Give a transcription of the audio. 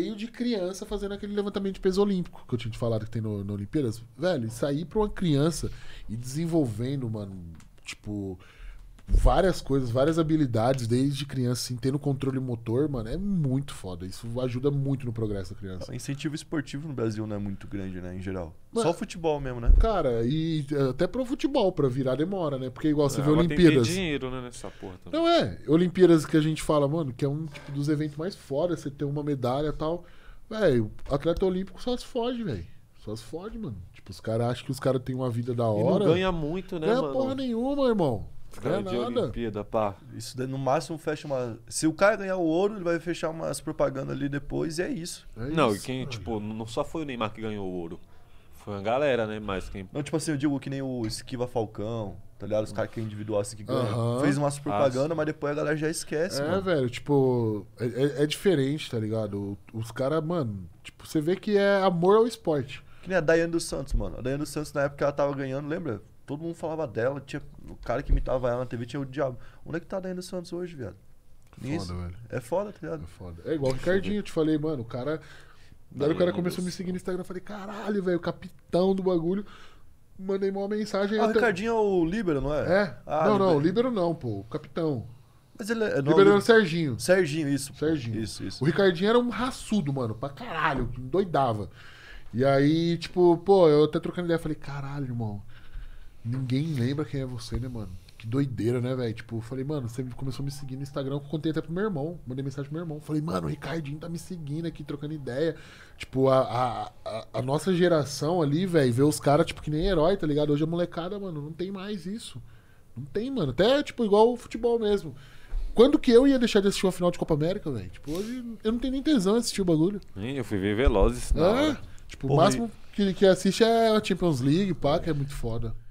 cheio de criança fazendo aquele levantamento de peso olímpico que eu tinha te falado que tem no, no Olimpíadas. Velho, sair pra uma criança e desenvolvendo, mano, tipo várias coisas, várias habilidades desde criança, assim, tendo controle motor, mano, é muito foda. Isso ajuda muito no progresso da criança. O incentivo esportivo no Brasil não é muito grande, né, em geral. Mas, Só futebol mesmo, né? Cara, e eh, até pro futebol, pra virar demora, né? Porque igual você é, vê Olimpíadas. Tem dinheiro, né, nessa porra também. Não é. Olimpíadas que a gente fala, mano, que é um tipo, dos eventos mais fora, você ter uma medalha e tal. Velho, atleta olímpico só se foge, velho. Só se fode, mano. Tipo, os caras acham que os caras têm uma vida da hora. E não ganha muito, né, ganha mano? Não ganha porra nenhuma, irmão. Grande é de nada. Olimpíada, pá. Isso daí, no máximo fecha uma. Se o cara ganhar o ouro, ele vai fechar umas propagandas ali depois e é isso. É não, isso. e quem, tipo, não só foi o Neymar que ganhou o ouro. Foi a galera, né? Mas quem. Não, tipo assim, eu digo que nem o Esquiva Falcão, tá ligado? Os caras que é individual assim que ganha. Fez umas ah, propagandas, mas depois a galera já esquece, é, mano. velho, tipo, é, é, é diferente, tá ligado? Os caras, mano, tipo, você vê que é amor ao esporte. Que nem a Dayane dos Santos, mano. A Dayane dos Santos, na época, ela tava ganhando, lembra? Todo mundo falava dela, tinha, o cara que imitava ela na TV tinha o diabo. Onde é que tá a Daiane Santos hoje, viado? Isso. velho. É foda, tá ligado? É foda. É igual o Ricardinho, eu te falei, mano, o cara. Daí o cara começou a me seguir no Instagram, eu falei, caralho, velho, capitão do bagulho. Mandei uma mensagem. Ah, o Ricardinho é o Líbero, não é? É. Ah, não, não, o Líbero não, pô, o capitão. Mas ele é. Líbero era o Serginho. Serginho, isso. Serginho. Isso, isso. O Ricardinho era um raçudo, mano, pra caralho, doidava. E aí, tipo, pô, eu até trocando ideia, falei, caralho, irmão. Ninguém lembra quem é você, né, mano? Que doideira, né, velho? Tipo, eu falei, mano, você começou a me seguir no Instagram. Eu contei até pro meu irmão. Mandei mensagem pro meu irmão. Falei, mano, o Ricardinho tá me seguindo aqui, trocando ideia. Tipo, a, a, a nossa geração ali, velho, vê os caras, tipo, que nem herói, tá ligado? Hoje a molecada, mano, não tem mais isso. Não tem, mano. Até, tipo, igual o futebol mesmo. Quando que eu ia deixar de assistir uma final de Copa América, velho? Tipo, hoje eu não tenho nem tesão de assistir o bagulho. Sim, eu fui ver Velozes. Ah. tipo, Porra, o máximo que, que assiste é a Champions League, pá, que é muito foda.